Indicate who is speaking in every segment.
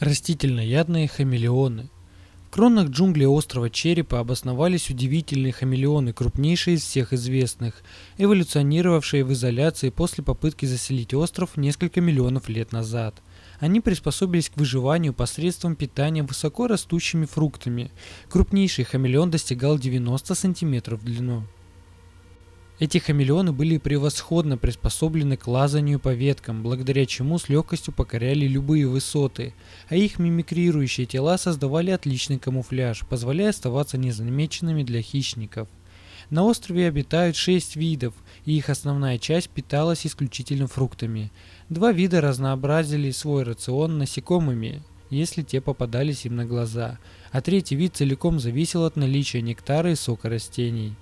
Speaker 1: Растительноядные хамелеоны. В кронах джунглей острова Черепа обосновались удивительные хамелеоны, крупнейшие из всех известных, эволюционировавшие в изоляции после попытки заселить остров несколько миллионов лет назад. Они приспособились к выживанию посредством питания высокорастущими фруктами. Крупнейший хамелеон достигал 90 сантиметров в длину. Эти хамелеоны были превосходно приспособлены к лазанию по веткам, благодаря чему с легкостью покоряли любые высоты, а их мимикрирующие тела создавали отличный камуфляж, позволяя оставаться незамеченными для хищников. На острове обитают шесть видов, и их основная часть питалась исключительно фруктами. Два вида разнообразили свой рацион насекомыми, если те попадались им на глаза, а третий вид целиком зависел от наличия нектара и сока растений.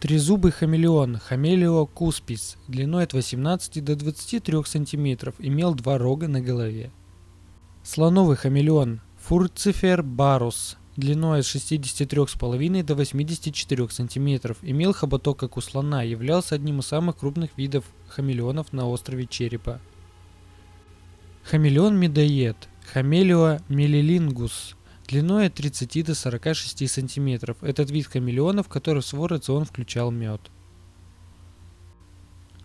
Speaker 1: Трезубый хамелеон Хамелео куспис длиной от 18 до 23 см имел два рога на голове. Слоновый хамелеон Фурцифер барус длиной от 63,5 до 84 см имел хоботок как у слона, и являлся одним из самых крупных видов хамелеонов на острове Черепа. Хамелеон медоед Хамелео мелилингус длиной от 30 до 46 сантиметров. Этот вид хамелеонов, который в свой рацион включал мед.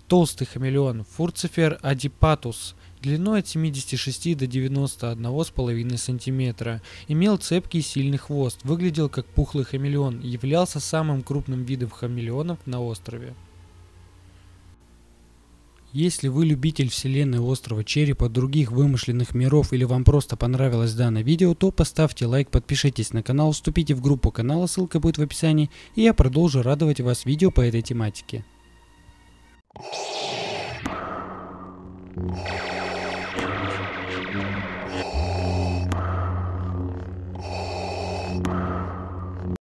Speaker 1: Толстый хамелеон Фурцифер адипатус длиной от 76 до 91,5 см. Имел цепкий и сильный хвост, выглядел как пухлый хамелеон и являлся самым крупным видом хамелеонов на острове. Если вы любитель вселенной острова черепа, других вымышленных миров или вам просто понравилось данное видео, то поставьте лайк, подпишитесь на канал, вступите в группу канала, ссылка будет в описании, и я продолжу радовать вас видео по этой тематике. Thank